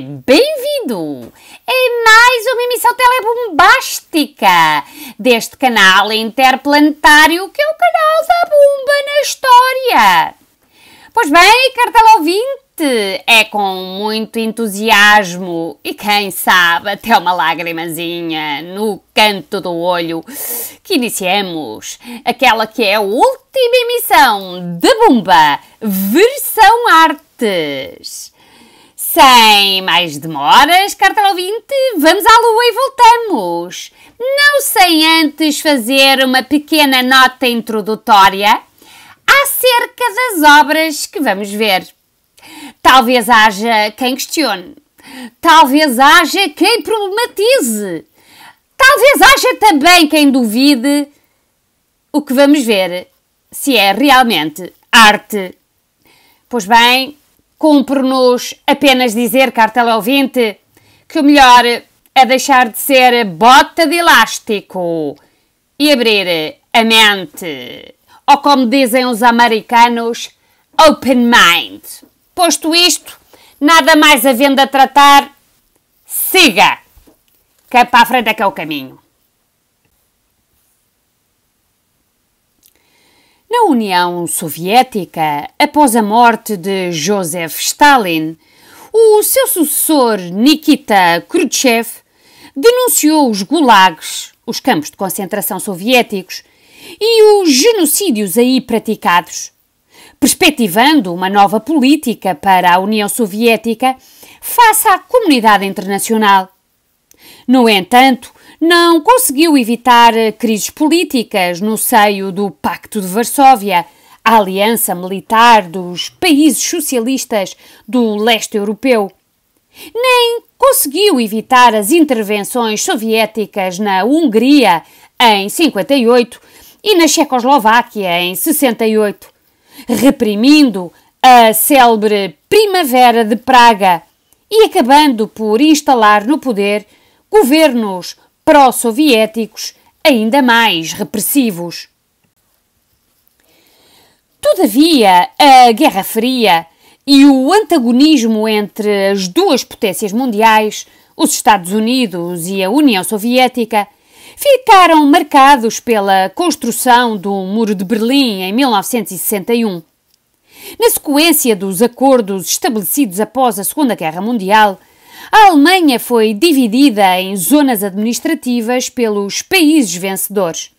Bem-vindo a é mais uma emissão telebombástica deste canal interplanetário que é o canal da bomba na história. Pois bem, cartela ouvinte, é com muito entusiasmo e quem sabe até uma lagrimazinha no canto do olho que iniciamos aquela que é a última emissão da bomba versão artes. Sem mais demoras, carta ouvinte, vamos à lua e voltamos. Não sem antes fazer uma pequena nota introdutória acerca das obras que vamos ver. Talvez haja quem questione, talvez haja quem problematize, talvez haja também quem duvide. O que vamos ver se é realmente arte. Pois bem, Cumpre-nos apenas dizer, cartela ouvinte, que o melhor é deixar de ser bota de elástico e abrir a mente. Ou como dizem os americanos, open mind. Posto isto, nada mais havendo a tratar, siga! Que é para a frente é que é o caminho. Na União Soviética, após a morte de Joseph Stalin, o seu sucessor Nikita Khrushchev denunciou os gulags, os campos de concentração soviéticos, e os genocídios aí praticados, perspectivando uma nova política para a União Soviética face à comunidade internacional. No entanto, não conseguiu evitar eh, crises políticas no seio do Pacto de Varsóvia, a aliança militar dos países socialistas do leste europeu. Nem conseguiu evitar as intervenções soviéticas na Hungria em 58 e na Checoslováquia em 68, reprimindo a célebre Primavera de Praga e acabando por instalar no poder governos pró-soviéticos ainda mais repressivos. Todavia, a Guerra Fria e o antagonismo entre as duas potências mundiais, os Estados Unidos e a União Soviética, ficaram marcados pela construção do Muro de Berlim em 1961. Na sequência dos acordos estabelecidos após a Segunda Guerra Mundial, a Alemanha foi dividida em zonas administrativas pelos países vencedores.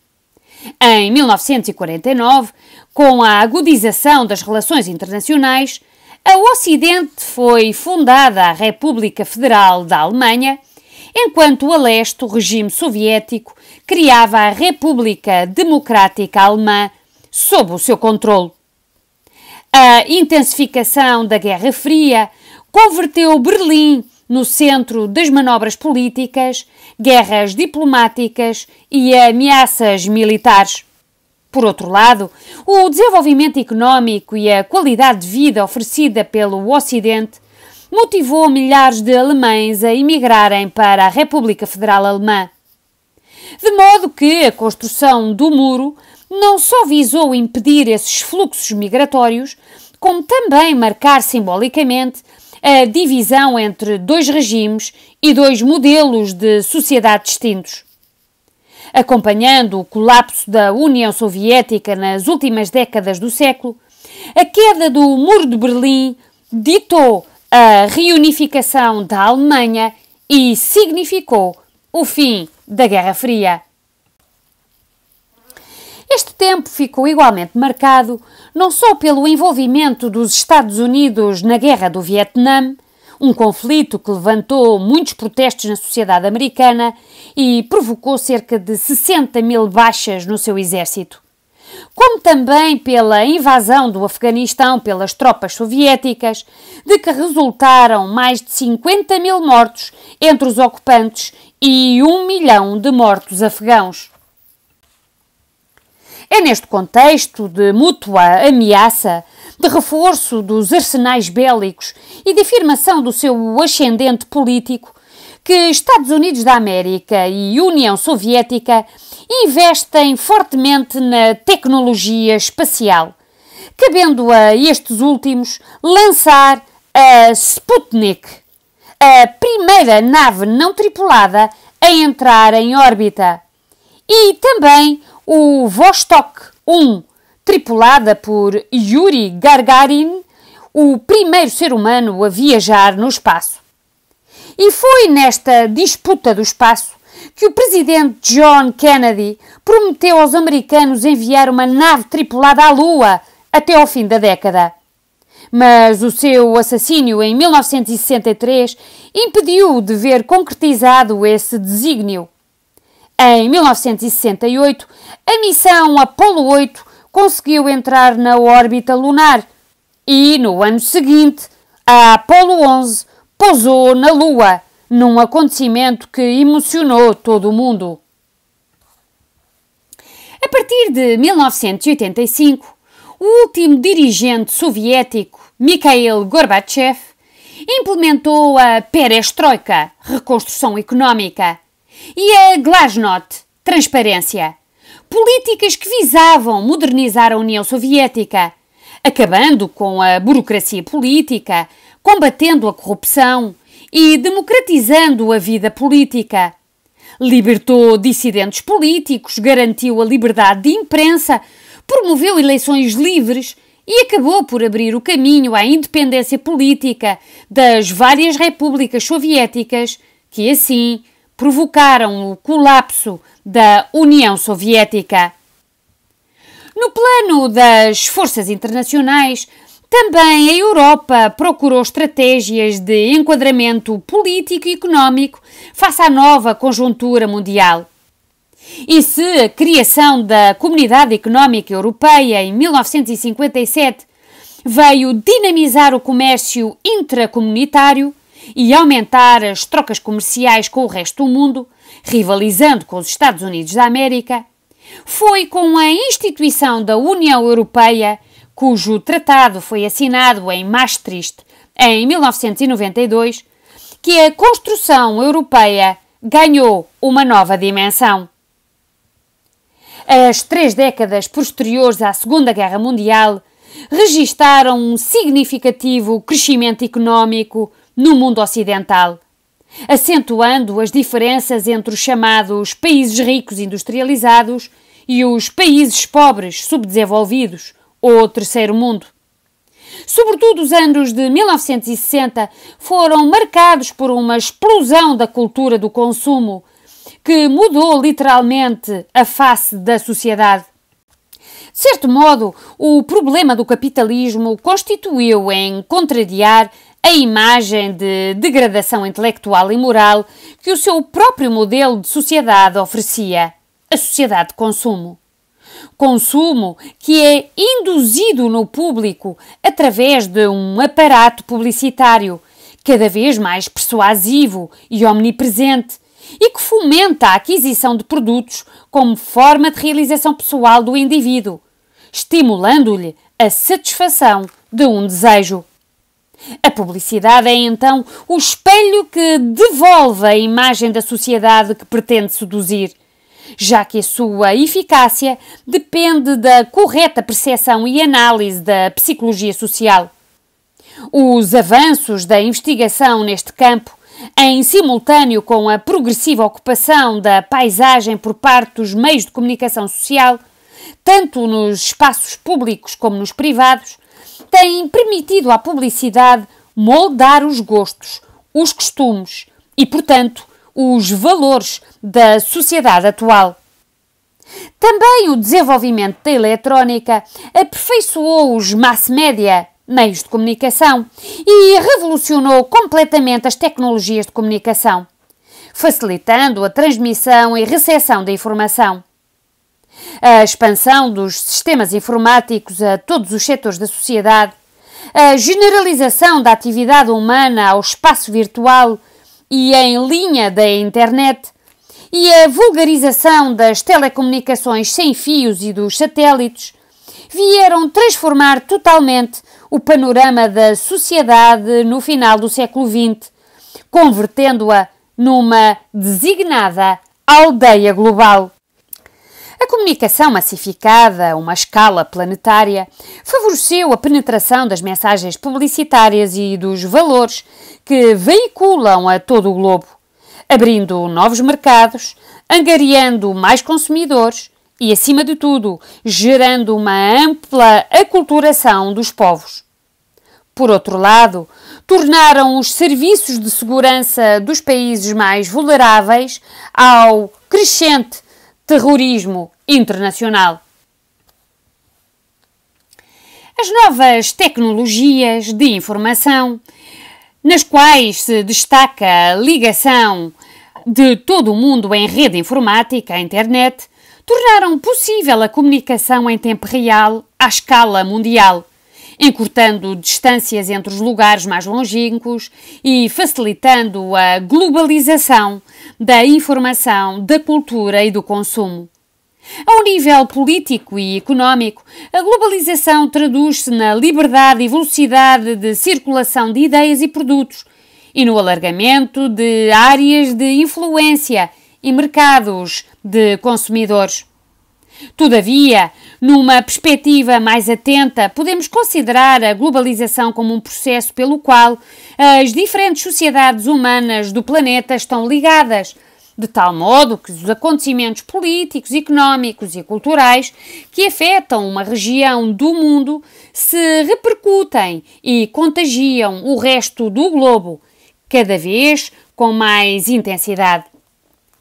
Em 1949, com a agudização das relações internacionais, a Ocidente foi fundada a República Federal da Alemanha, enquanto a leste o regime soviético criava a República Democrática Alemã sob o seu controle. A intensificação da Guerra Fria converteu Berlim no centro das manobras políticas, guerras diplomáticas e ameaças militares. Por outro lado, o desenvolvimento económico e a qualidade de vida oferecida pelo Ocidente motivou milhares de alemães a emigrarem para a República Federal Alemã. De modo que a construção do muro não só visou impedir esses fluxos migratórios, como também marcar simbolicamente a divisão entre dois regimes e dois modelos de sociedade distintos. Acompanhando o colapso da União Soviética nas últimas décadas do século, a queda do Muro de Berlim ditou a reunificação da Alemanha e significou o fim da Guerra Fria. Este tempo ficou igualmente marcado não só pelo envolvimento dos Estados Unidos na Guerra do Vietnã, um conflito que levantou muitos protestos na sociedade americana e provocou cerca de 60 mil baixas no seu exército, como também pela invasão do Afeganistão pelas tropas soviéticas, de que resultaram mais de 50 mil mortos entre os ocupantes e um milhão de mortos afegãos. É neste contexto de mútua ameaça, de reforço dos arsenais bélicos e de afirmação do seu ascendente político que Estados Unidos da América e União Soviética investem fortemente na tecnologia espacial, cabendo a estes últimos lançar a Sputnik, a primeira nave não tripulada a entrar em órbita, e também o Vostok 1, tripulada por Yuri Gagarin, o primeiro ser humano a viajar no espaço. E foi nesta disputa do espaço que o presidente John Kennedy prometeu aos americanos enviar uma nave tripulada à Lua até ao fim da década. Mas o seu assassínio em 1963 impediu de ver concretizado esse desígnio. Em 1968, a missão Apollo 8 conseguiu entrar na órbita lunar e, no ano seguinte, a Apollo 11 pousou na Lua, num acontecimento que emocionou todo o mundo. A partir de 1985, o último dirigente soviético, Mikhail Gorbachev, implementou a perestroika, reconstrução económica, e é a Glasnost, transparência. Políticas que visavam modernizar a União Soviética, acabando com a burocracia política, combatendo a corrupção e democratizando a vida política. Libertou dissidentes políticos, garantiu a liberdade de imprensa, promoveu eleições livres e acabou por abrir o caminho à independência política das várias repúblicas soviéticas que assim provocaram o colapso da União Soviética. No plano das forças internacionais, também a Europa procurou estratégias de enquadramento político e económico face à nova conjuntura mundial. E se a criação da Comunidade Económica Europeia em 1957 veio dinamizar o comércio intracomunitário, e aumentar as trocas comerciais com o resto do mundo, rivalizando com os Estados Unidos da América, foi com a instituição da União Europeia, cujo tratado foi assinado em Maastricht em 1992, que a construção europeia ganhou uma nova dimensão. As três décadas posteriores à Segunda Guerra Mundial registaram um significativo crescimento económico no mundo ocidental, acentuando as diferenças entre os chamados países ricos industrializados e os países pobres subdesenvolvidos ou terceiro mundo. Sobretudo os anos de 1960 foram marcados por uma explosão da cultura do consumo, que mudou literalmente a face da sociedade. De certo modo, o problema do capitalismo constituiu em contrariar a imagem de degradação intelectual e moral que o seu próprio modelo de sociedade oferecia a sociedade de consumo. Consumo que é induzido no público através de um aparato publicitário cada vez mais persuasivo e omnipresente e que fomenta a aquisição de produtos como forma de realização pessoal do indivíduo, estimulando-lhe a satisfação de um desejo. A publicidade é então o espelho que devolve a imagem da sociedade que pretende seduzir, já que a sua eficácia depende da correta percepção e análise da psicologia social. Os avanços da investigação neste campo, em simultâneo com a progressiva ocupação da paisagem por parte dos meios de comunicação social, tanto nos espaços públicos como nos privados, têm permitido à publicidade moldar os gostos, os costumes e, portanto, os valores da sociedade atual. Também o desenvolvimento da eletrónica aperfeiçoou os mass media, meios de comunicação, e revolucionou completamente as tecnologias de comunicação, facilitando a transmissão e recepção da informação. A expansão dos sistemas informáticos a todos os setores da sociedade, a generalização da atividade humana ao espaço virtual e em linha da internet, e a vulgarização das telecomunicações sem fios e dos satélites vieram transformar totalmente o panorama da sociedade no final do século XX, convertendo-a numa designada aldeia global. A comunicação massificada a uma escala planetária favoreceu a penetração das mensagens publicitárias e dos valores que veiculam a todo o globo, abrindo novos mercados, angariando mais consumidores e, acima de tudo, gerando uma ampla aculturação dos povos. Por outro lado, tornaram os serviços de segurança dos países mais vulneráveis ao crescente terrorismo internacional. As novas tecnologias de informação, nas quais se destaca a ligação de todo o mundo em rede informática, a internet, tornaram possível a comunicação em tempo real à escala mundial encurtando distâncias entre os lugares mais longínquos e facilitando a globalização da informação, da cultura e do consumo. A um nível político e económico, a globalização traduz-se na liberdade e velocidade de circulação de ideias e produtos e no alargamento de áreas de influência e mercados de consumidores. Todavia, numa perspectiva mais atenta, podemos considerar a globalização como um processo pelo qual as diferentes sociedades humanas do planeta estão ligadas, de tal modo que os acontecimentos políticos, económicos e culturais que afetam uma região do mundo se repercutem e contagiam o resto do globo, cada vez com mais intensidade.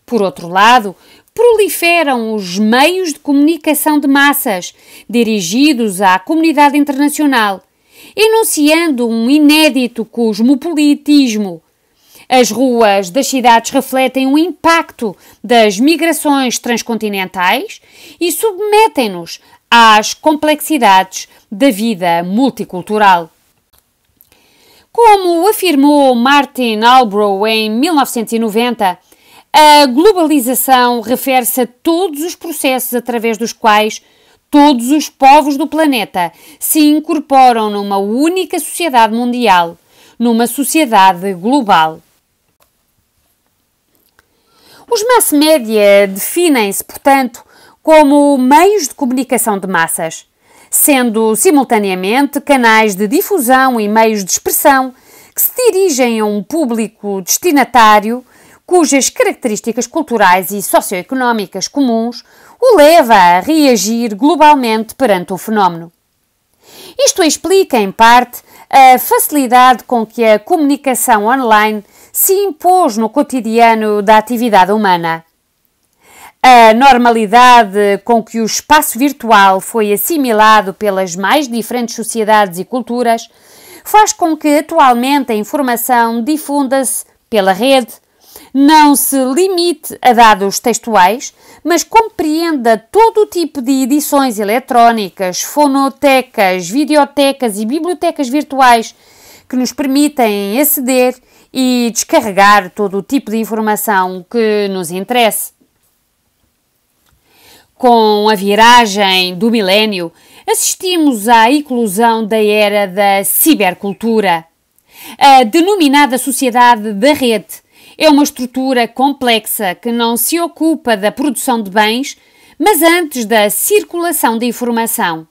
Por outro lado, proliferam os meios de comunicação de massas dirigidos à comunidade internacional, enunciando um inédito cosmopolitismo. As ruas das cidades refletem o impacto das migrações transcontinentais e submetem-nos às complexidades da vida multicultural. Como afirmou Martin Albrow em 1990, a globalização refere-se a todos os processos através dos quais todos os povos do planeta se incorporam numa única sociedade mundial, numa sociedade global. Os mass media definem-se, portanto, como meios de comunicação de massas, sendo simultaneamente canais de difusão e meios de expressão que se dirigem a um público destinatário cujas características culturais e socioeconómicas comuns o leva a reagir globalmente perante o fenómeno. Isto explica, em parte, a facilidade com que a comunicação online se impôs no cotidiano da atividade humana. A normalidade com que o espaço virtual foi assimilado pelas mais diferentes sociedades e culturas faz com que atualmente a informação difunda-se pela rede, não se limite a dados textuais, mas compreenda todo o tipo de edições eletrónicas, fonotecas, videotecas e bibliotecas virtuais que nos permitem aceder e descarregar todo o tipo de informação que nos interesse. Com a viragem do milénio, assistimos à eclosão da era da cibercultura, a denominada sociedade da rede, é uma estrutura complexa que não se ocupa da produção de bens, mas antes da circulação de informação.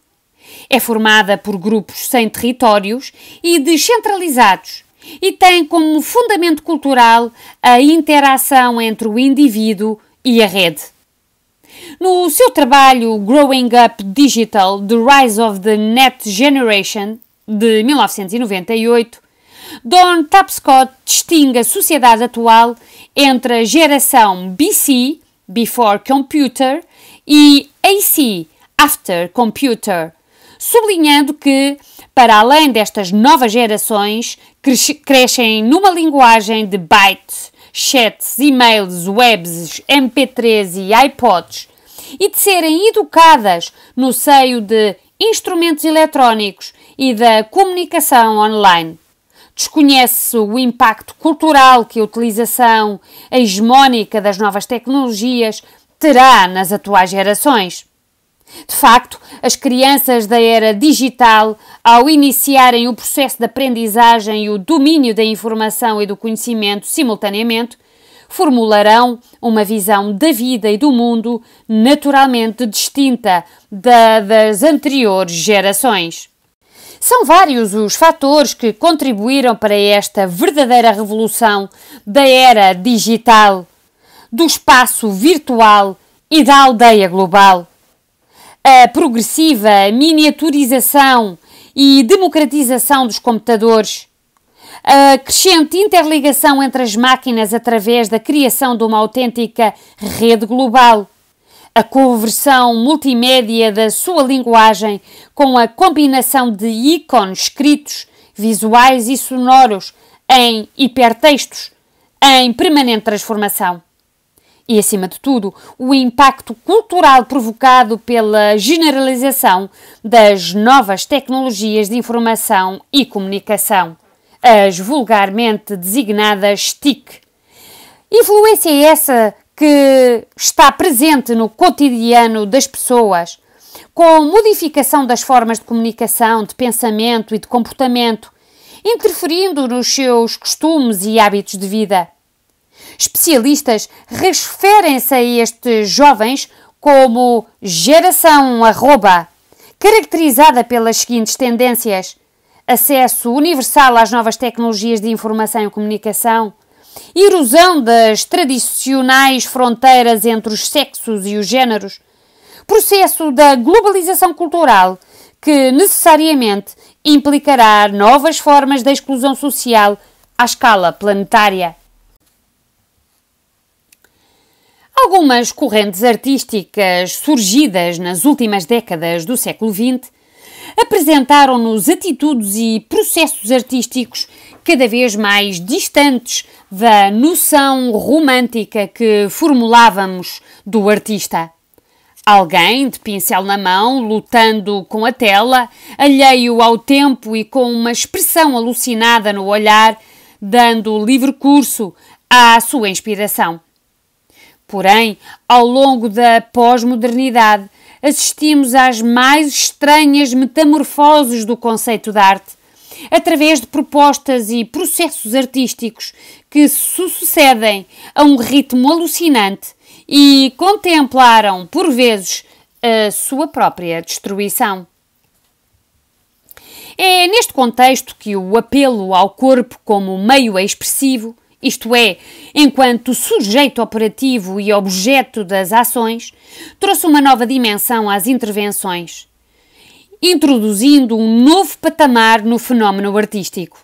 É formada por grupos sem territórios e descentralizados e tem como fundamento cultural a interação entre o indivíduo e a rede. No seu trabalho Growing Up Digital: The Rise of the Net Generation, de 1998, Don Tapscott distingue a sociedade atual entre a geração BC, Before Computer, e AC, After Computer, sublinhando que, para além destas novas gerações, crescem numa linguagem de bytes, chats, e-mails, webs, MP3 e iPods, e de serem educadas no seio de instrumentos eletrónicos e da comunicação online desconhece o impacto cultural que a utilização hegemónica das novas tecnologias terá nas atuais gerações. De facto, as crianças da era digital, ao iniciarem o processo de aprendizagem e o domínio da informação e do conhecimento simultaneamente, formularão uma visão da vida e do mundo naturalmente distinta da das anteriores gerações. São vários os fatores que contribuíram para esta verdadeira revolução da era digital, do espaço virtual e da aldeia global. A progressiva miniaturização e democratização dos computadores, a crescente interligação entre as máquinas através da criação de uma autêntica rede global a conversão multimédia da sua linguagem com a combinação de ícones escritos, visuais e sonoros em hipertextos em permanente transformação. E, acima de tudo, o impacto cultural provocado pela generalização das novas tecnologias de informação e comunicação, as vulgarmente designadas TIC. Influência essa que está presente no cotidiano das pessoas, com modificação das formas de comunicação, de pensamento e de comportamento, interferindo nos seus costumes e hábitos de vida. Especialistas referem-se a estes jovens como geração arroba, caracterizada pelas seguintes tendências: acesso universal às novas tecnologias de informação e comunicação, erosão das tradicionais fronteiras entre os sexos e os géneros, processo da globalização cultural que necessariamente implicará novas formas da exclusão social à escala planetária. Algumas correntes artísticas surgidas nas últimas décadas do século XX apresentaram-nos atitudes e processos artísticos cada vez mais distantes da noção romântica que formulávamos do artista. Alguém de pincel na mão, lutando com a tela, alheio ao tempo e com uma expressão alucinada no olhar, dando livre curso à sua inspiração. Porém, ao longo da pós-modernidade, assistimos às mais estranhas metamorfoses do conceito de arte através de propostas e processos artísticos que se sucedem a um ritmo alucinante e contemplaram, por vezes, a sua própria destruição. É neste contexto que o apelo ao corpo como meio expressivo, isto é, enquanto sujeito operativo e objeto das ações, trouxe uma nova dimensão às intervenções introduzindo um novo patamar no fenómeno artístico.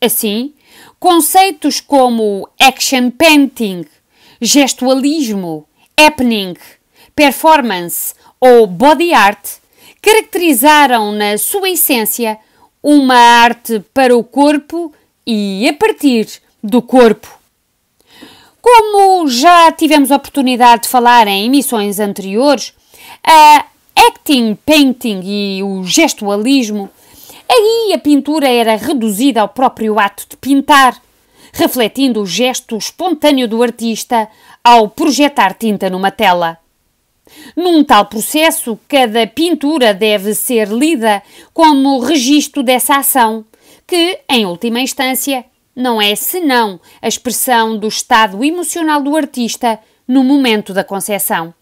Assim, conceitos como action painting, gestualismo, happening, performance ou body art caracterizaram na sua essência uma arte para o corpo e a partir do corpo. Como já tivemos oportunidade de falar em emissões anteriores, a acting painting e o gestualismo, aí a pintura era reduzida ao próprio ato de pintar, refletindo o gesto espontâneo do artista ao projetar tinta numa tela. Num tal processo, cada pintura deve ser lida como registro dessa ação, que, em última instância, não é senão a expressão do estado emocional do artista no momento da concepção.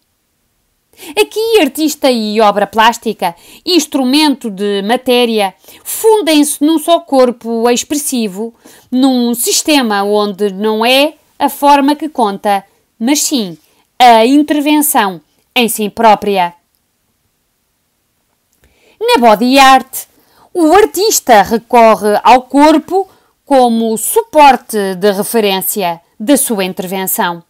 Aqui, artista e obra plástica, instrumento de matéria, fundem-se num só corpo expressivo, num sistema onde não é a forma que conta, mas sim a intervenção em si própria. Na body art, o artista recorre ao corpo como suporte de referência da sua intervenção.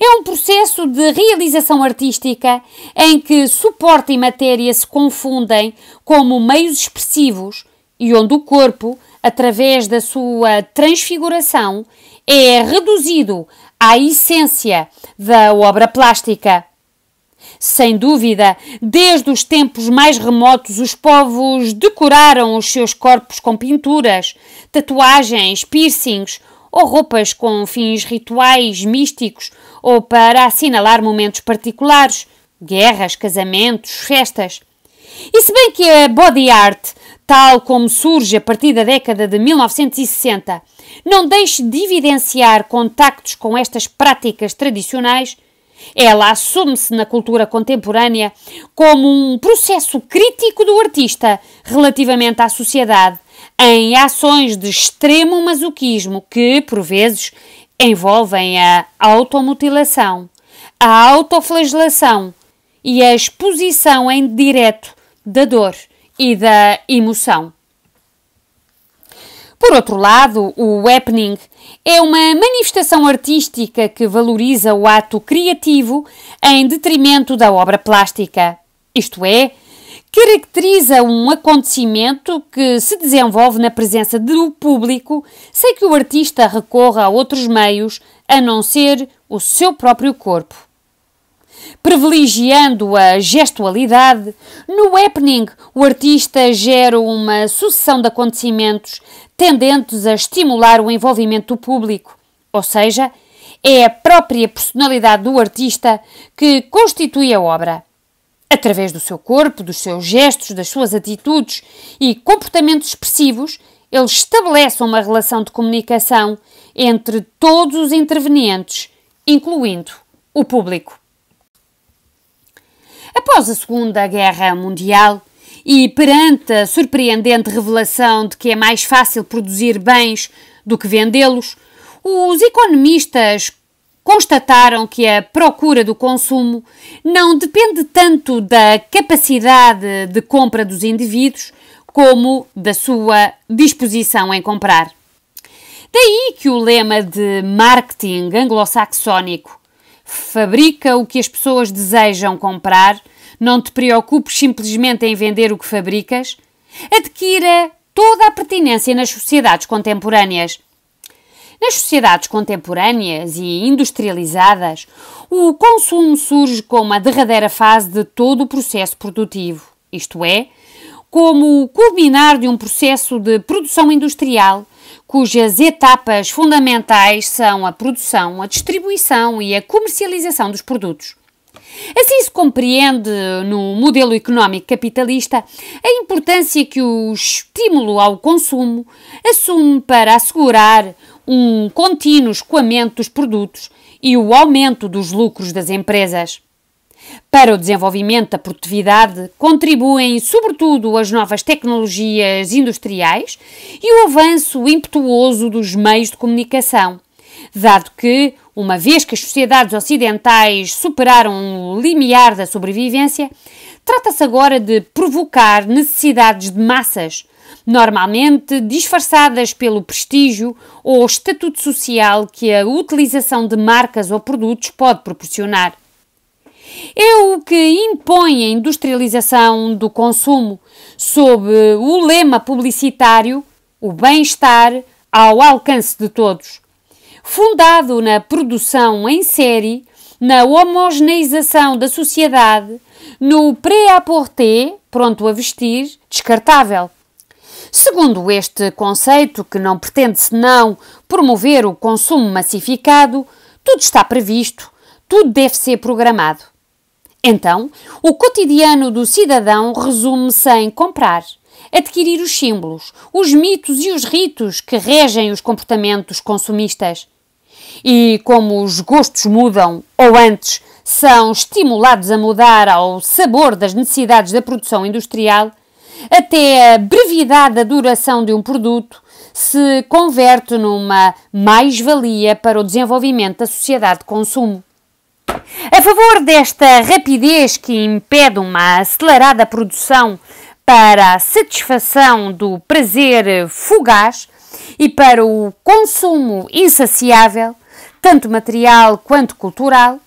É um processo de realização artística em que suporte e matéria se confundem como meios expressivos e onde o corpo, através da sua transfiguração, é reduzido à essência da obra plástica. Sem dúvida, desde os tempos mais remotos, os povos decoraram os seus corpos com pinturas, tatuagens, piercings ou roupas com fins rituais místicos ou para assinalar momentos particulares, guerras, casamentos, festas. E se bem que a body art, tal como surge a partir da década de 1960, não deixe de evidenciar contactos com estas práticas tradicionais, ela assume-se na cultura contemporânea como um processo crítico do artista relativamente à sociedade, em ações de extremo masoquismo que, por vezes, envolvem a automutilação, a autoflagelação e a exposição em direto da dor e da emoção. Por outro lado, o happening é uma manifestação artística que valoriza o ato criativo em detrimento da obra plástica, isto é, caracteriza um acontecimento que se desenvolve na presença do público sem que o artista recorra a outros meios a não ser o seu próprio corpo. Privilegiando a gestualidade, no happening o artista gera uma sucessão de acontecimentos tendentes a estimular o envolvimento do público, ou seja, é a própria personalidade do artista que constitui a obra. Através do seu corpo, dos seus gestos, das suas atitudes e comportamentos expressivos, ele estabelece uma relação de comunicação entre todos os intervenientes, incluindo o público. Após a Segunda Guerra Mundial e perante a surpreendente revelação de que é mais fácil produzir bens do que vendê-los, os economistas constataram que a procura do consumo não depende tanto da capacidade de compra dos indivíduos como da sua disposição em comprar. Daí que o lema de marketing anglo-saxónico fabrica o que as pessoas desejam comprar, não te preocupes simplesmente em vender o que fabricas, adquira toda a pertinência nas sociedades contemporâneas nas sociedades contemporâneas e industrializadas, o consumo surge como a derradeira fase de todo o processo produtivo, isto é, como o culminar de um processo de produção industrial cujas etapas fundamentais são a produção, a distribuição e a comercialização dos produtos. Assim se compreende no modelo económico capitalista a importância que o estímulo ao consumo assume para assegurar um contínuo escoamento dos produtos e o aumento dos lucros das empresas. Para o desenvolvimento da produtividade contribuem, sobretudo, as novas tecnologias industriais e o avanço impetuoso dos meios de comunicação, dado que, uma vez que as sociedades ocidentais superaram o limiar da sobrevivência, trata-se agora de provocar necessidades de massas, normalmente disfarçadas pelo prestígio ou estatuto social que a utilização de marcas ou produtos pode proporcionar. É o que impõe a industrialização do consumo, sob o lema publicitário o bem-estar ao alcance de todos. Fundado na produção em série, na homogeneização da sociedade, no pré-apporté, pronto a vestir, descartável. Segundo este conceito, que não pretende senão promover o consumo massificado, tudo está previsto, tudo deve ser programado. Então, o cotidiano do cidadão resume-se em comprar, adquirir os símbolos, os mitos e os ritos que regem os comportamentos consumistas. E como os gostos mudam, ou antes, são estimulados a mudar ao sabor das necessidades da produção industrial, até a brevidade da duração de um produto se converte numa mais-valia para o desenvolvimento da sociedade de consumo. A favor desta rapidez que impede uma acelerada produção para a satisfação do prazer fugaz e para o consumo insaciável, tanto material quanto cultural,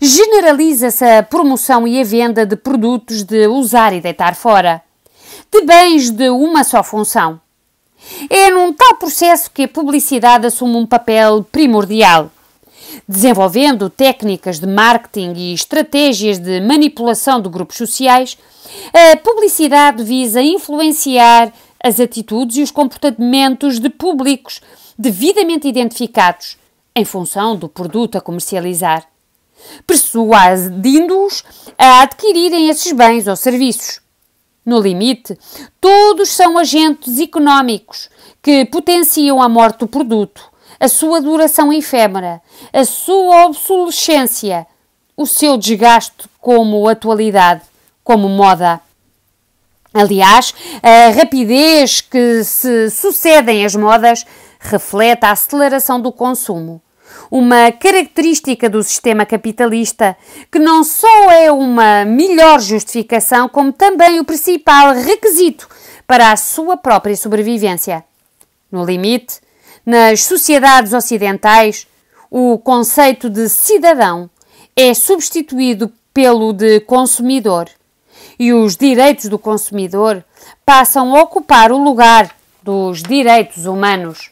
generaliza-se a promoção e a venda de produtos de usar e deitar fora de bens de uma só função. É num tal processo que a publicidade assume um papel primordial. Desenvolvendo técnicas de marketing e estratégias de manipulação de grupos sociais, a publicidade visa influenciar as atitudes e os comportamentos de públicos devidamente identificados em função do produto a comercializar, persuadindo-os a adquirirem esses bens ou serviços. No limite, todos são agentes económicos que potenciam a morte do produto, a sua duração efêmera, a sua obsolescência, o seu desgaste como atualidade, como moda. Aliás, a rapidez que se sucedem as modas reflete a aceleração do consumo uma característica do sistema capitalista que não só é uma melhor justificação, como também o principal requisito para a sua própria sobrevivência. No limite, nas sociedades ocidentais, o conceito de cidadão é substituído pelo de consumidor e os direitos do consumidor passam a ocupar o lugar dos direitos humanos.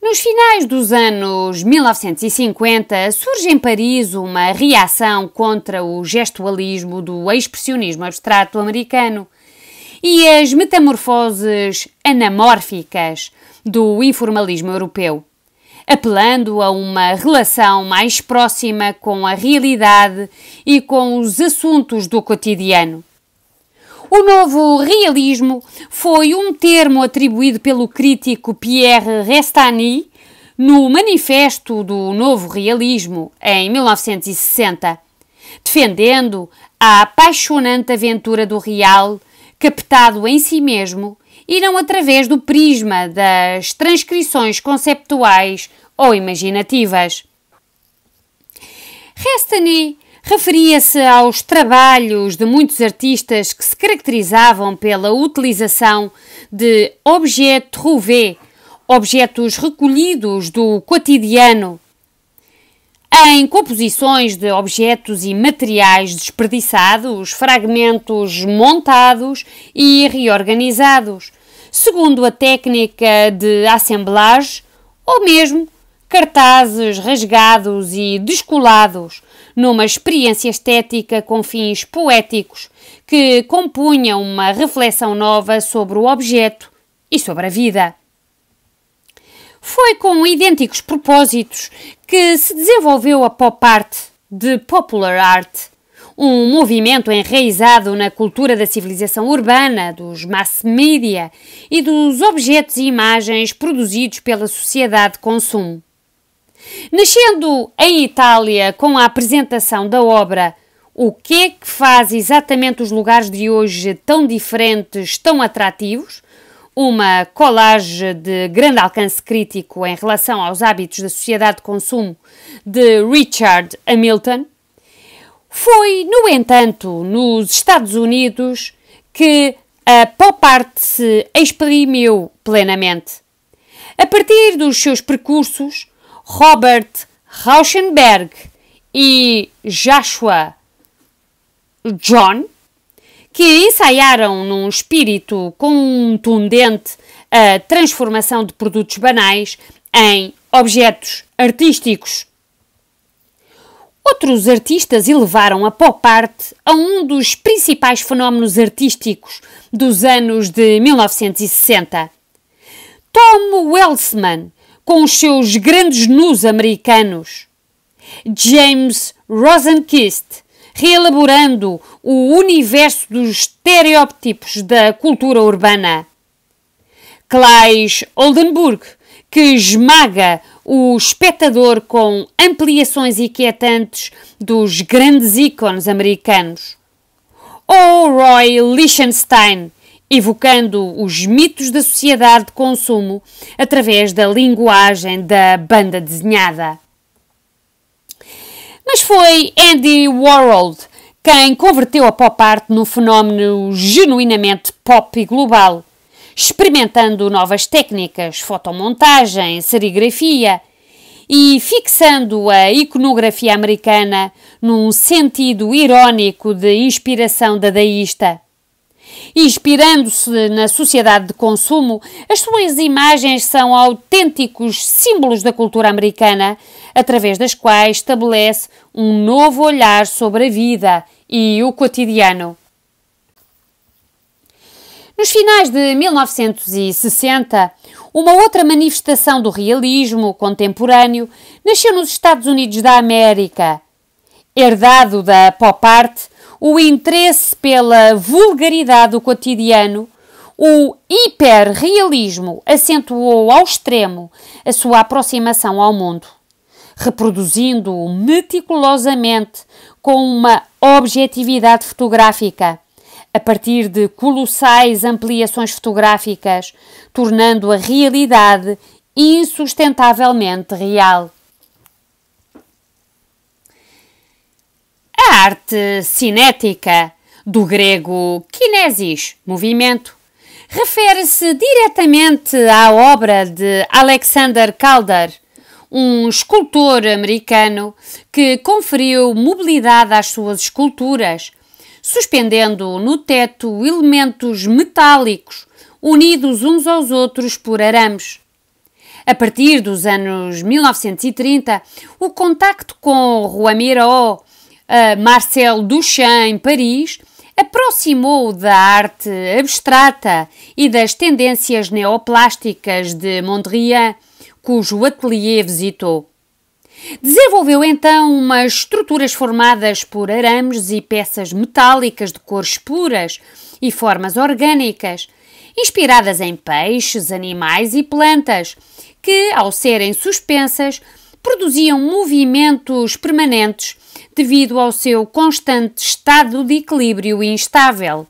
Nos finais dos anos 1950, surge em Paris uma reação contra o gestualismo do expressionismo abstrato americano e as metamorfoses anamórficas do informalismo europeu, apelando a uma relação mais próxima com a realidade e com os assuntos do cotidiano. O novo realismo foi um termo atribuído pelo crítico Pierre Restani no Manifesto do Novo Realismo, em 1960, defendendo a apaixonante aventura do real, captado em si mesmo e não através do prisma das transcrições conceptuais ou imaginativas. Restani Referia-se aos trabalhos de muitos artistas que se caracterizavam pela utilização de objetos trouvé, objetos recolhidos do cotidiano, em composições de objetos e materiais desperdiçados, fragmentos montados e reorganizados, segundo a técnica de assemblage ou mesmo cartazes rasgados e descolados numa experiência estética com fins poéticos que compunha uma reflexão nova sobre o objeto e sobre a vida. Foi com idênticos propósitos que se desenvolveu a pop art de popular art, um movimento enraizado na cultura da civilização urbana, dos mass media e dos objetos e imagens produzidos pela sociedade de consumo. Nascendo em Itália com a apresentação da obra O que é que faz exatamente os lugares de hoje tão diferentes, tão atrativos? Uma colagem de grande alcance crítico em relação aos hábitos da sociedade de consumo de Richard Hamilton. Foi, no entanto, nos Estados Unidos que a pop art se exprimiu plenamente. A partir dos seus percursos, Robert Rauschenberg e Joshua John, que ensaiaram num espírito contundente a transformação de produtos banais em objetos artísticos. Outros artistas elevaram a pop art a um dos principais fenómenos artísticos dos anos de 1960. Tom Wellsman com os seus grandes nus americanos. James Rosenkist, reelaborando o universo dos estereótipos da cultura urbana. Claes Oldenburg, que esmaga o espectador com ampliações inquietantes dos grandes ícones americanos. Ou Roy Lichtenstein, evocando os mitos da sociedade de consumo através da linguagem da banda desenhada. Mas foi Andy Warhol quem converteu a pop art num fenómeno genuinamente pop e global, experimentando novas técnicas, fotomontagem, serigrafia e fixando a iconografia americana num sentido irónico de inspiração dadaísta. Inspirando-se na sociedade de consumo, as suas imagens são autênticos símbolos da cultura americana, através das quais estabelece um novo olhar sobre a vida e o cotidiano. Nos finais de 1960, uma outra manifestação do realismo contemporâneo nasceu nos Estados Unidos da América. Herdado da pop art, o interesse pela vulgaridade do cotidiano, o hiperrealismo acentuou ao extremo a sua aproximação ao mundo, reproduzindo-o meticulosamente com uma objetividade fotográfica, a partir de colossais ampliações fotográficas, tornando a realidade insustentavelmente real. A arte cinética, do grego kinesis, movimento, refere-se diretamente à obra de Alexander Calder, um escultor americano que conferiu mobilidade às suas esculturas, suspendendo no teto elementos metálicos unidos uns aos outros por arames. A partir dos anos 1930, o contacto com Juan Miró uh, Marcel Duchamp em Paris, aproximou-o da arte abstrata e das tendências neoplásticas de Mondrian, cujo atelier visitou. Desenvolveu então umas estruturas formadas por arames e peças metálicas de cores puras e formas orgânicas, inspiradas em peixes, animais e plantas, que, ao serem suspensas, produziam movimentos permanentes devido ao seu constante estado de equilíbrio instável.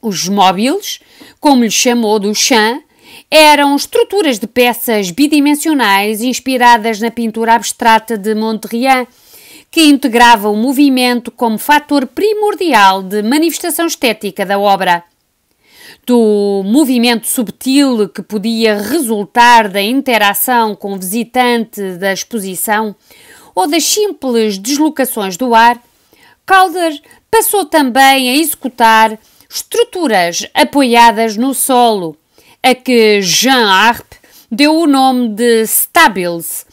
Os móveis, como lhe chamou Duchamp, eram estruturas de peças bidimensionais inspiradas na pintura abstrata de Mondrian, que integrava o movimento como fator primordial de manifestação estética da obra. Do movimento subtil que podia resultar da interação com o visitante da exposição, ou das simples deslocações do ar, Calder passou também a executar estruturas apoiadas no solo, a que Jean Arp deu o nome de stables.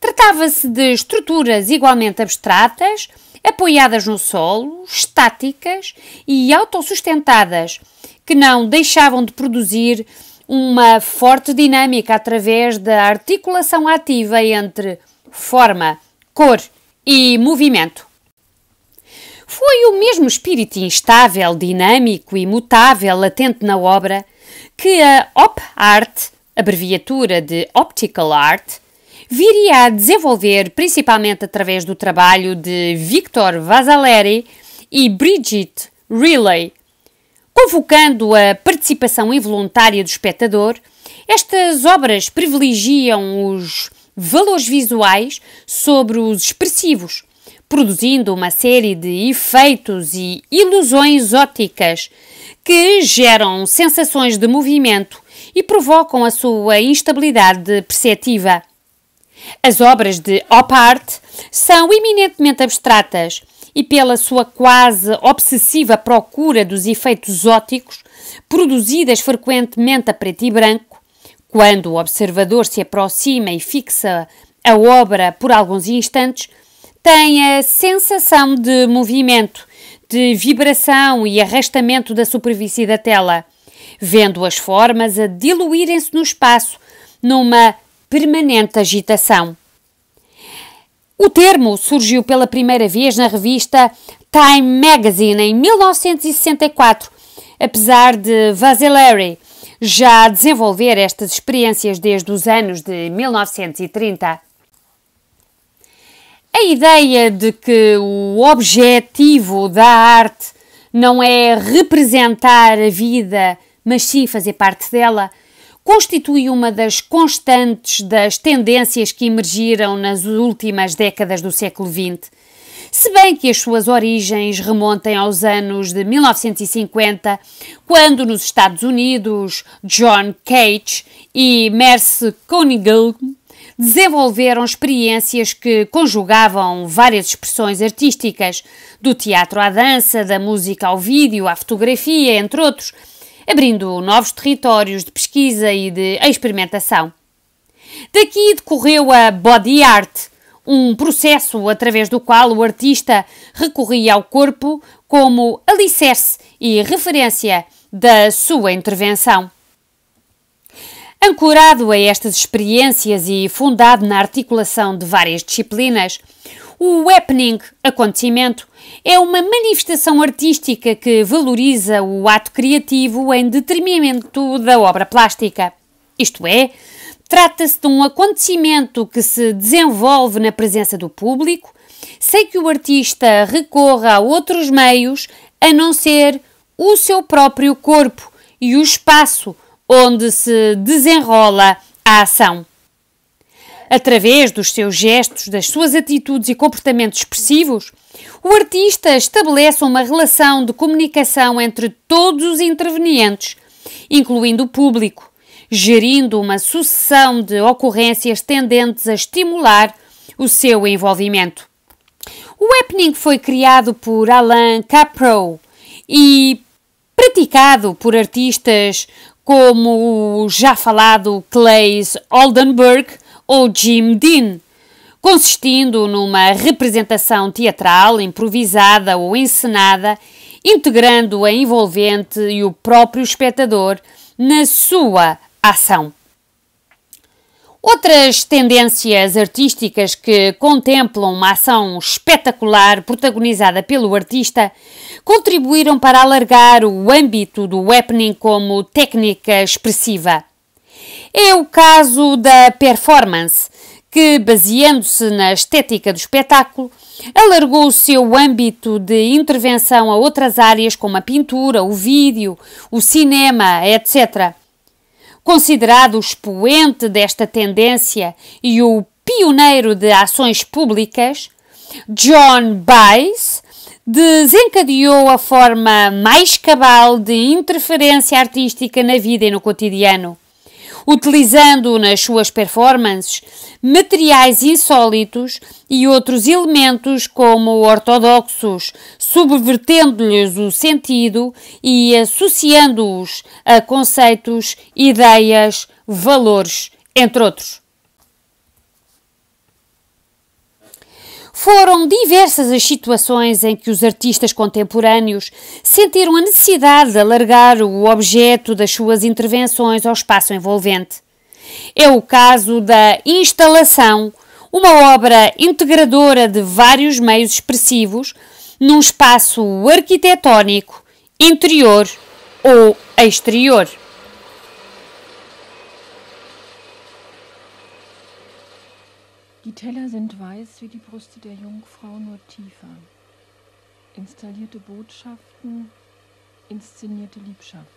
Tratava-se de estruturas igualmente abstratas, apoiadas no solo, estáticas e autossustentadas, que não deixavam de produzir uma forte dinâmica através da articulação ativa entre forma, cor e movimento. Foi o mesmo espírito instável, dinâmico e mutável latente na obra que a Op Art, abreviatura de Optical Art, viria a desenvolver principalmente através do trabalho de Victor Vasaleri e Brigitte Riley. Convocando a participação involuntária do espectador, estas obras privilegiam os valores visuais sobre os expressivos, produzindo uma série de efeitos e ilusões óticas que geram sensações de movimento e provocam a sua instabilidade perceptiva. As obras de op art são eminentemente abstratas e, pela sua quase obsessiva procura dos efeitos óticos, produzidas frequentemente a preto e branco, quando o observador se aproxima e fixa a obra por alguns instantes, tem a sensação de movimento, de vibração e arrastamento da superfície da tela, vendo as formas a diluírem-se no espaço numa permanente agitação. O termo surgiu pela primeira vez na revista Time Magazine em 1964, apesar de Vasillary já a desenvolver estas experiências desde os anos de 1930. A ideia de que o objetivo da arte não é representar a vida, mas sim fazer parte dela, constitui uma das constantes das tendências que emergiram nas últimas décadas do século XX se bem que as suas origens remontem aos anos de 1950, quando nos Estados Unidos John Cage e Merce Cunningham desenvolveram experiências que conjugavam várias expressões artísticas, do teatro à dança, da música ao vídeo, à fotografia, entre outros, abrindo novos territórios de pesquisa e de experimentação. Daqui decorreu a body art, um processo através do qual o artista recorria ao corpo como alicerce e referência da sua intervenção. Ancorado a estas experiências e fundado na articulação de várias disciplinas, o happening, acontecimento, é uma manifestação artística que valoriza o ato criativo em detrimento da obra plástica. Isto é, Trata-se de um acontecimento que se desenvolve na presença do público, sem que o artista recorra a outros meios a não ser o seu próprio corpo e o espaço onde se desenrola a ação. Através dos seus gestos, das suas atitudes e comportamentos expressivos, o artista estabelece uma relação de comunicação entre todos os intervenientes, incluindo o público, gerindo uma sucessão de ocorrências tendentes a estimular o seu envolvimento. O happening foi criado por Alain Caprow e praticado por artistas como o já falado Clays Oldenburg ou Jim Dean, consistindo numa representação teatral improvisada ou encenada, integrando a envolvente e o próprio espectador na sua ação. Outras tendências artísticas que contemplam uma ação espetacular protagonizada pelo artista contribuíram para alargar o âmbito do happening como técnica expressiva. É o caso da performance, que, baseando-se na estética do espetáculo, alargou o seu âmbito de intervenção a outras áreas como a pintura, o vídeo, o cinema, etc. Considerado o expoente desta tendência e o pioneiro de ações públicas, John Baez desencadeou a forma mais cabal de interferência artística na vida e no cotidiano utilizando nas suas performances materiais insólitos e outros elementos como ortodoxos, subvertendo-lhes o sentido e associando-os a conceitos, ideias, valores, entre outros. Foram diversas as situações em que os artistas contemporâneos sentiram a necessidade de alargar o objeto das suas intervenções ao espaço envolvente. É o caso da instalação, uma obra integradora de vários meios expressivos num espaço arquitetónico, interior ou exterior. Die Teller sind weiß wie die Brüste der Jungfrau, nur tiefer. Installierte Botschaften, inszenierte Liebschaften.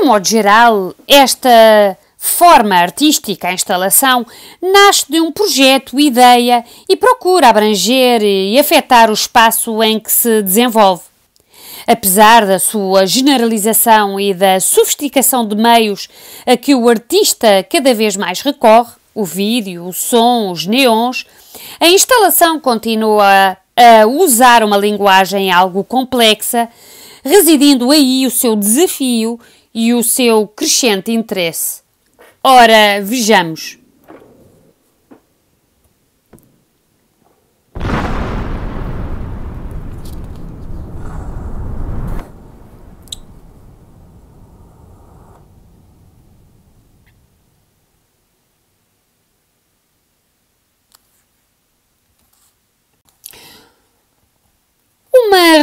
De um modo geral, esta forma artística, a instalação, nasce de um projeto, ideia e procura abranger e afetar o espaço em que se desenvolve. Apesar da sua generalização e da sofisticação de meios a que o artista cada vez mais recorre, o vídeo, o som, os neons, a instalação continua a usar uma linguagem algo complexa, residindo aí o seu desafio e o seu crescente interesse. Ora, vejamos.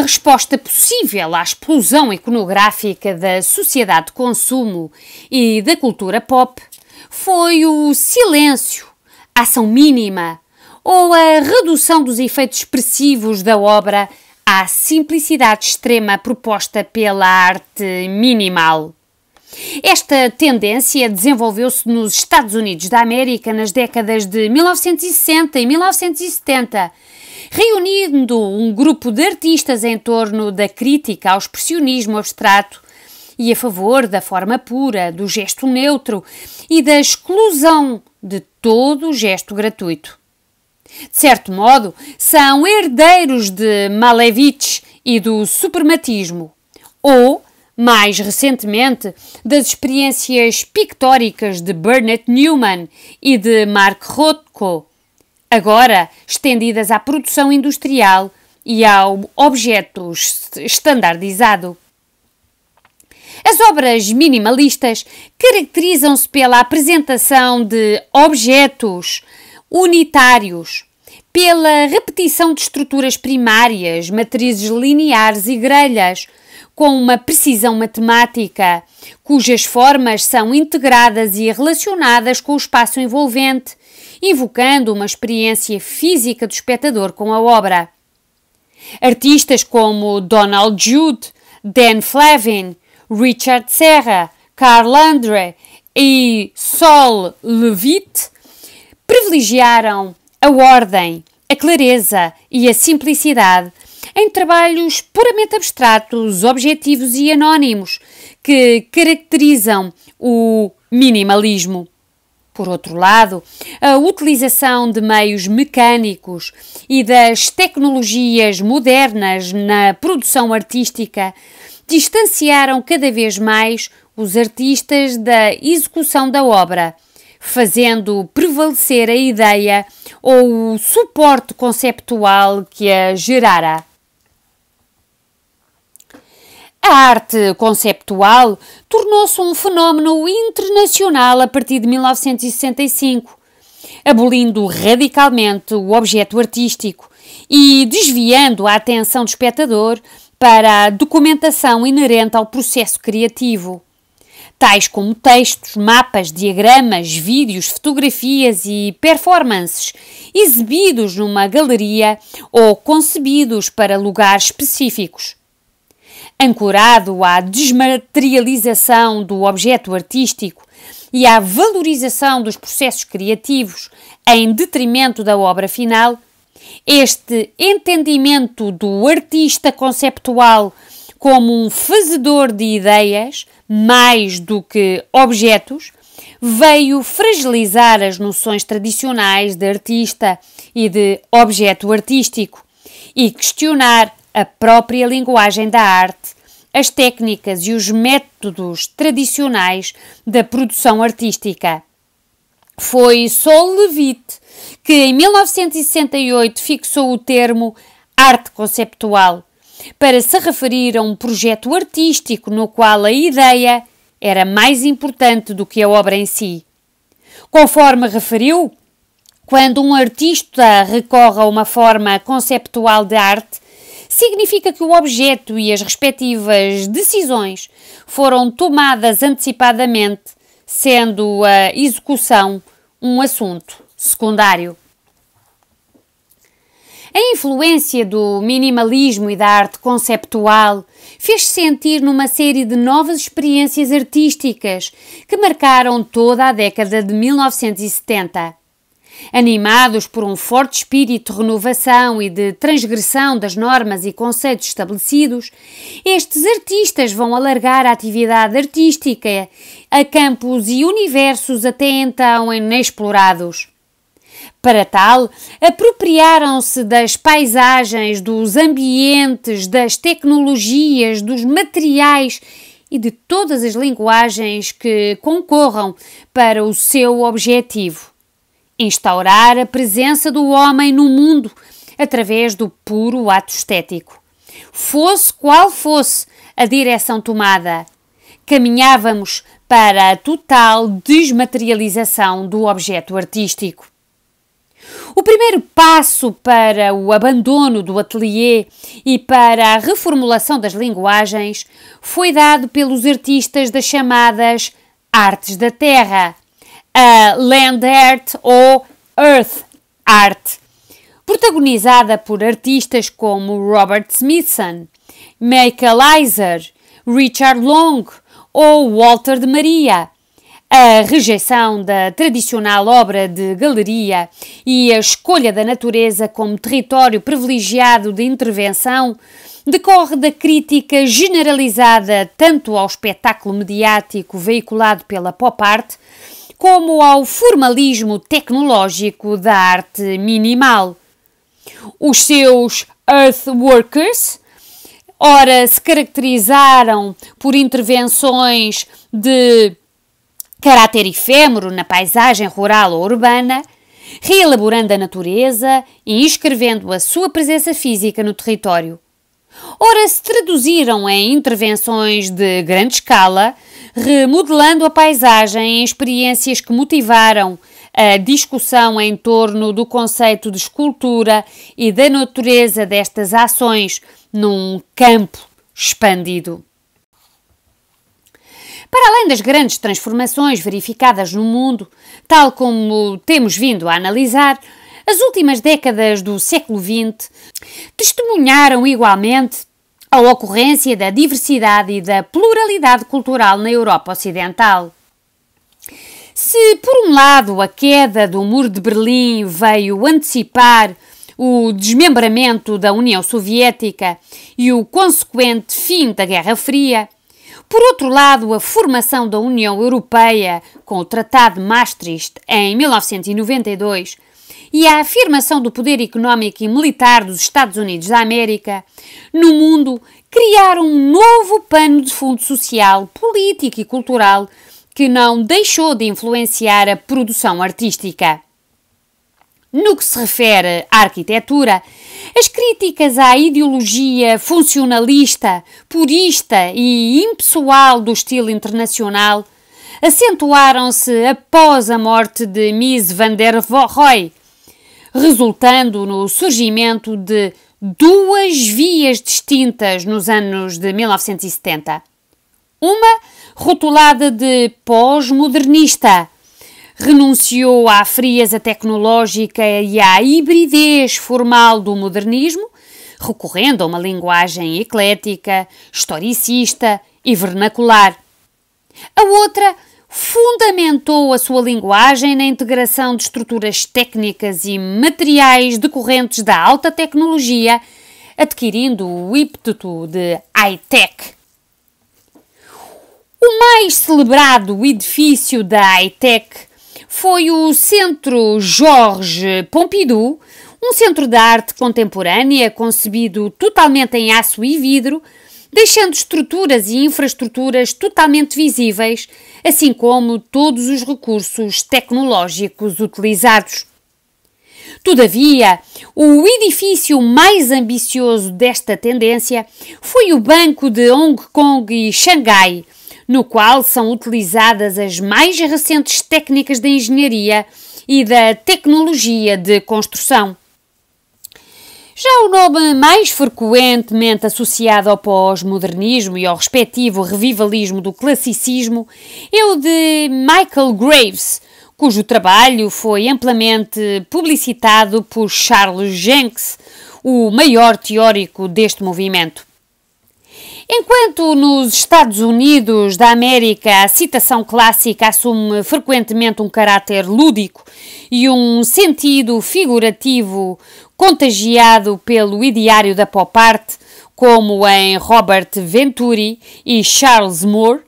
resposta possível à explosão iconográfica da sociedade de consumo e da cultura pop foi o silêncio, a ação mínima ou a redução dos efeitos expressivos da obra à simplicidade extrema proposta pela arte minimal. Esta tendência desenvolveu-se nos Estados Unidos da América nas décadas de 1960 e 1970 reunindo um grupo de artistas em torno da crítica ao expressionismo abstrato e a favor da forma pura, do gesto neutro e da exclusão de todo gesto gratuito. De certo modo, são herdeiros de Malevich e do suprematismo, ou, mais recentemente, das experiências pictóricas de Bernard Newman e de Mark Rothko, agora estendidas à produção industrial e ao objeto estandardizado. As obras minimalistas caracterizam-se pela apresentação de objetos unitários, pela repetição de estruturas primárias, matrizes lineares e grelhas, com uma precisão matemática, cujas formas são integradas e relacionadas com o espaço envolvente, invocando uma experiência física do espectador com a obra. Artistas como Donald Jude, Dan Flavin, Richard Serra, Carl Andre e Sol Levitt privilegiaram a ordem, a clareza e a simplicidade em trabalhos puramente abstratos, objetivos e anónimos que caracterizam o minimalismo. Por outro lado, a utilização de meios mecânicos e das tecnologias modernas na produção artística distanciaram cada vez mais os artistas da execução da obra, fazendo prevalecer a ideia ou o suporte conceptual que a gerara. A arte conceptual tornou-se um fenómeno internacional a partir de 1965, abolindo radicalmente o objeto artístico e desviando a atenção do espectador para a documentação inerente ao processo criativo. Tais como textos, mapas, diagramas, vídeos, fotografias e performances, exibidos numa galeria ou concebidos para lugares específicos ancorado à desmaterialização do objeto artístico e à valorização dos processos criativos em detrimento da obra final, este entendimento do artista conceptual como um fazedor de ideias, mais do que objetos, veio fragilizar as noções tradicionais de artista e de objeto artístico e questionar a própria linguagem da arte, as técnicas e os métodos tradicionais da produção artística. Foi Sol Levitt que em 1968 fixou o termo arte conceptual para se referir a um projeto artístico no qual a ideia era mais importante do que a obra em si. Conforme referiu, quando um artista recorre a uma forma conceptual de arte, significa que o objeto e as respectivas decisões foram tomadas antecipadamente, sendo a execução um assunto secundário. A influência do minimalismo e da arte conceptual fez-se sentir numa série de novas experiências artísticas que marcaram toda a década de 1970. Animados por um forte espírito de renovação e de transgressão das normas e conceitos estabelecidos, estes artistas vão alargar a atividade artística a campos e universos até então inexplorados. Para tal, apropriaram-se das paisagens, dos ambientes, das tecnologias, dos materiais e de todas as linguagens que concorram para o seu objetivo instaurar a presença do homem no mundo através do puro ato estético. Fosse qual fosse a direção tomada, caminhávamos para a total desmaterialização do objeto artístico. O primeiro passo para o abandono do atelier e para a reformulação das linguagens foi dado pelos artistas das chamadas Artes da Terra a Land Art ou Earth Art, protagonizada por artistas como Robert Smithson, Michael Eisner, Richard Long ou Walter de Maria. A rejeição da tradicional obra de galeria e a escolha da natureza como território privilegiado de intervenção decorre da crítica generalizada tanto ao espetáculo mediático veiculado pela pop art, como ao formalismo tecnológico da arte minimal. Os seus Earthworkers, ora se caracterizaram por intervenções de caráter efêmero na paisagem rural ou urbana, reelaborando a natureza e inscrevendo a sua presença física no território. Ora, se traduziram em intervenções de grande escala, remodelando a paisagem em experiências que motivaram a discussão em torno do conceito de escultura e da natureza destas ações num campo expandido. Para além das grandes transformações verificadas no mundo, tal como temos vindo a analisar, as últimas décadas do século XX testemunharam igualmente a ocorrência da diversidade e da pluralidade cultural na Europa Ocidental. Se, por um lado, a queda do Muro de Berlim veio antecipar o desmembramento da União Soviética e o consequente fim da Guerra Fria, por outro lado, a formação da União Europeia com o Tratado de Maastricht em 1992 e a afirmação do poder económico e militar dos Estados Unidos da América, no mundo criaram um novo pano de fundo social, político e cultural que não deixou de influenciar a produção artística. No que se refere à arquitetura, as críticas à ideologia funcionalista, purista e impessoal do estilo internacional acentuaram-se após a morte de Mies van der Rohe, resultando no surgimento de duas vias distintas nos anos de 1970. Uma rotulada de pós-modernista. Renunciou à frieza tecnológica e à hibridez formal do modernismo, recorrendo a uma linguagem eclética, historicista e vernacular. A outra fundamentou a sua linguagem na integração de estruturas técnicas e materiais decorrentes da alta tecnologia, adquirindo o ímpeto de high-tech. O mais celebrado edifício da high-tech foi o Centro Jorge Pompidou, um centro de arte contemporânea concebido totalmente em aço e vidro, deixando estruturas e infraestruturas totalmente visíveis, assim como todos os recursos tecnológicos utilizados. Todavia, o edifício mais ambicioso desta tendência foi o Banco de Hong Kong e Xangai, no qual são utilizadas as mais recentes técnicas da engenharia e da tecnologia de construção. Já o nome mais frequentemente associado ao pós-modernismo e ao respectivo revivalismo do classicismo é o de Michael Graves, cujo trabalho foi amplamente publicitado por Charles Jenks, o maior teórico deste movimento. Enquanto nos Estados Unidos da América a citação clássica assume frequentemente um caráter lúdico e um sentido figurativo, contagiado pelo ideário da pop art, como em Robert Venturi e Charles Moore,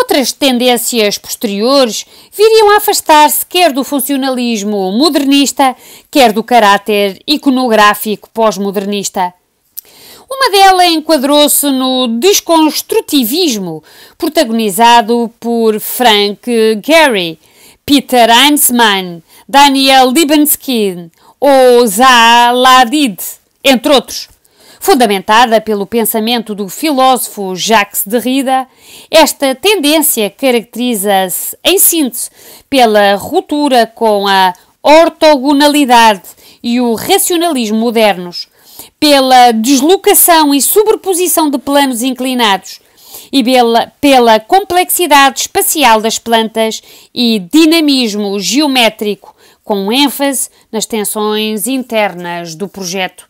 Outras tendências posteriores viriam a afastar-se quer do funcionalismo modernista, quer do caráter iconográfico pós-modernista. Uma delas enquadrou-se no desconstrutivismo, protagonizado por Frank Gehry, Peter Heinzmann, Daniel Libeskind, Osaladid, entre outros. Fundamentada pelo pensamento do filósofo Jacques Derrida, esta tendência caracteriza-se, em síntese, pela ruptura com a ortogonalidade e o racionalismo modernos, pela deslocação e sobreposição de planos inclinados e pela, pela complexidade espacial das plantas e dinamismo geométrico com ênfase nas tensões internas do projeto.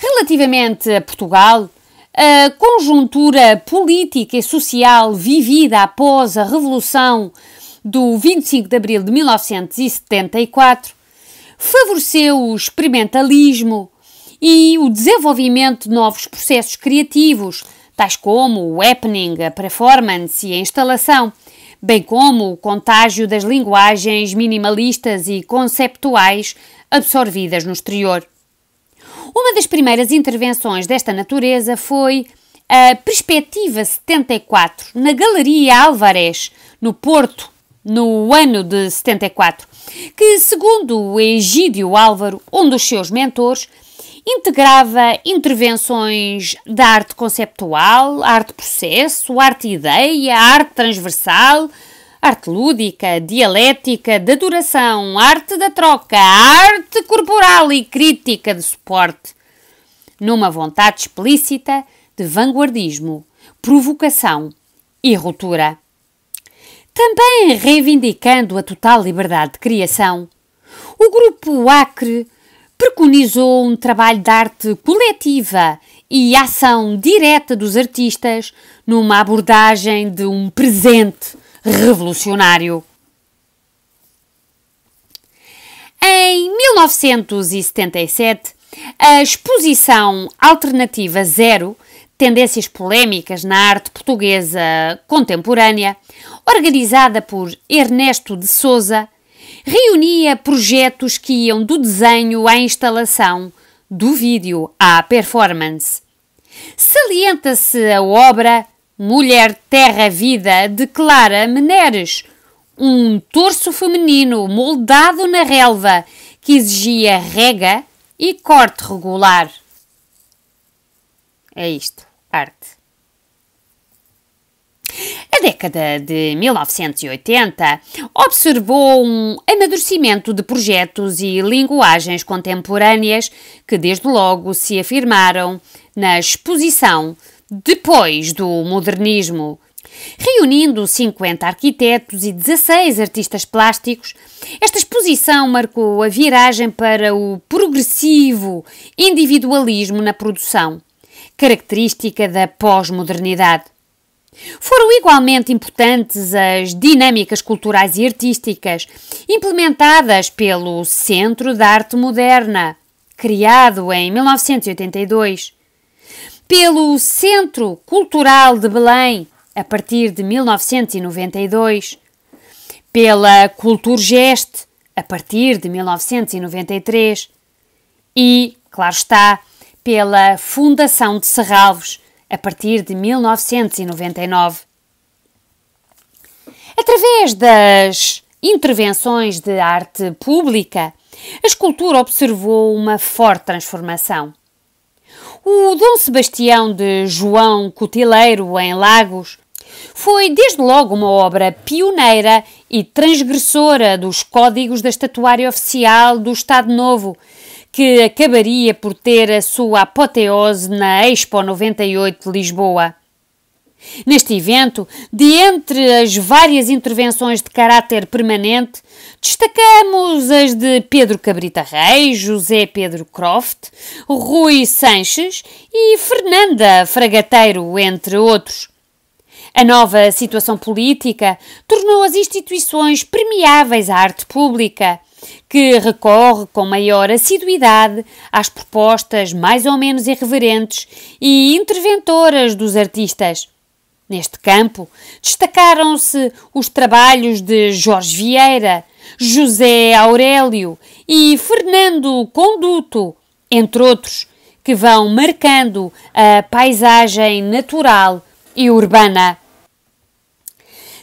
Relativamente a Portugal, a conjuntura política e social vivida após a Revolução do 25 de Abril de 1974 favoreceu o experimentalismo e o desenvolvimento de novos processos criativos, tais como o happening, a performance e a instalação bem como o contágio das linguagens minimalistas e conceptuais absorvidas no exterior. Uma das primeiras intervenções desta natureza foi a Perspectiva 74, na Galeria Álvarez, no Porto, no ano de 74, que, segundo Egídio Álvaro, um dos seus mentores, Integrava intervenções da arte conceptual, arte processo, arte ideia, arte transversal, arte lúdica, dialética, da duração, arte da troca, arte corporal e crítica de suporte, numa vontade explícita de vanguardismo, provocação e ruptura. Também reivindicando a total liberdade de criação, o grupo Acre preconizou um trabalho de arte coletiva e ação direta dos artistas numa abordagem de um presente revolucionário. Em 1977, a exposição Alternativa Zero Tendências Polémicas na Arte Portuguesa Contemporânea, organizada por Ernesto de Souza, reunia projetos que iam do desenho à instalação, do vídeo à performance. Salienta-se a obra Mulher Terra Vida de Clara Meneres, um torso feminino moldado na relva que exigia rega e corte regular. É isto, arte. A década de 1980 observou um amadurecimento de projetos e linguagens contemporâneas que, desde logo, se afirmaram na exposição depois do modernismo. Reunindo 50 arquitetos e 16 artistas plásticos, esta exposição marcou a viragem para o progressivo individualismo na produção, característica da pós-modernidade. Foram igualmente importantes as dinâmicas culturais e artísticas implementadas pelo Centro de Arte Moderna, criado em 1982, pelo Centro Cultural de Belém, a partir de 1992, pela Culturgest, a partir de 1993, e, claro está, pela Fundação de Serralves, a partir de 1999. Através das intervenções de arte pública, a escultura observou uma forte transformação. O Dom Sebastião de João Cutileiro em Lagos, foi desde logo uma obra pioneira e transgressora dos códigos da estatuária oficial do Estado Novo, que acabaria por ter a sua apoteose na Expo 98 de Lisboa. Neste evento, de entre as várias intervenções de caráter permanente, destacamos as de Pedro Cabrita Reis, José Pedro Croft, Rui Sanches e Fernanda Fragateiro, entre outros. A nova situação política tornou as instituições premiáveis à arte pública que recorre com maior assiduidade às propostas mais ou menos irreverentes e interventoras dos artistas. Neste campo, destacaram-se os trabalhos de Jorge Vieira, José Aurélio e Fernando Conduto, entre outros, que vão marcando a paisagem natural e urbana.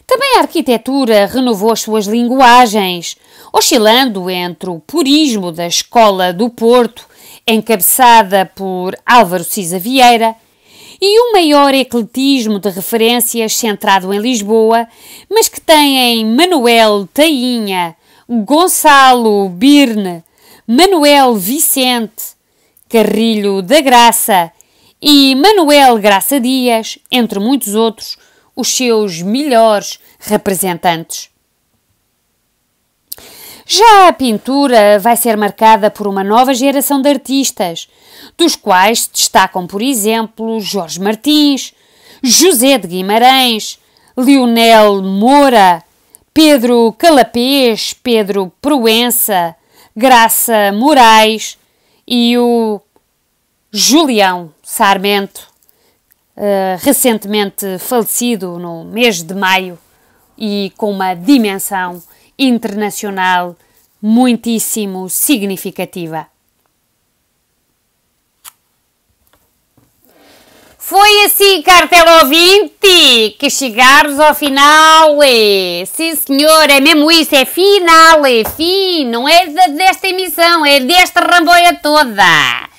Também a arquitetura renovou as suas linguagens, oscilando entre o purismo da Escola do Porto, encabeçada por Álvaro Cisa Vieira, e um maior ecletismo de referências centrado em Lisboa, mas que têm Manuel Tainha, Gonçalo Birne, Manuel Vicente, Carrilho da Graça e Manuel Graça Dias, entre muitos outros, os seus melhores representantes. Já a pintura vai ser marcada por uma nova geração de artistas, dos quais se destacam, por exemplo, Jorge Martins, José de Guimarães, Leonel Moura, Pedro Calapês, Pedro Proença, Graça Moraes e o Julião Sarmento, eh, recentemente falecido no mês de maio e com uma dimensão internacional muitíssimo significativa. Foi assim, cartela ouvinte, que chegámos ao final. É. Sim, senhor, é mesmo isso, é final, é fim. Não é desta emissão, é desta ramboia toda.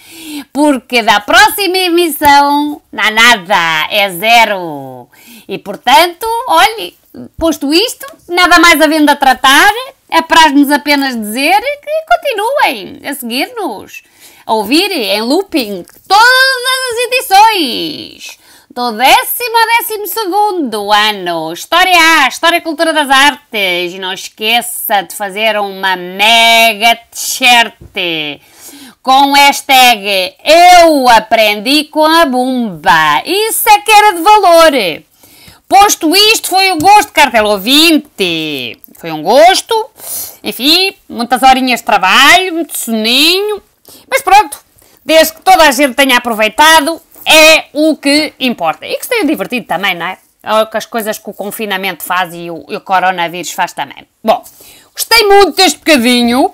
Porque da próxima emissão, não há nada, é zero. E portanto, olhe, posto isto, nada mais havendo a tratar, é para nos apenas dizer que continuem a seguir-nos, a ouvir em looping todas as edições do décimo a décimo segundo ano, História A, História e Cultura das Artes. E não esqueça de fazer uma mega t-shirt com hashtag Eu Aprendi com a Bumba. Isso é que era de valor. Posto isto, foi um gosto, cartel ouvinte. Foi um gosto. Enfim, muitas horinhas de trabalho, muito soninho. Mas pronto, desde que toda a gente tenha aproveitado, é o que importa. E que se tenha divertido também, não é? é que as coisas que o confinamento faz e o, e o, coronavírus faz também. Bom, gostei muito deste bocadinho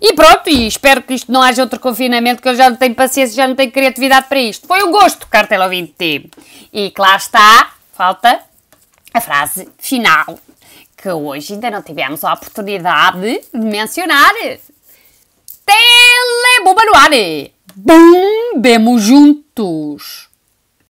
e pronto, e espero que isto não haja outro confinamento, que eu já não tenho paciência, já não tenho criatividade para isto. Foi um gosto, Cartel 20 E claro está, falta a frase final, que hoje ainda não tivemos a oportunidade de mencionar. Telebomba no ar! Bombemos juntos!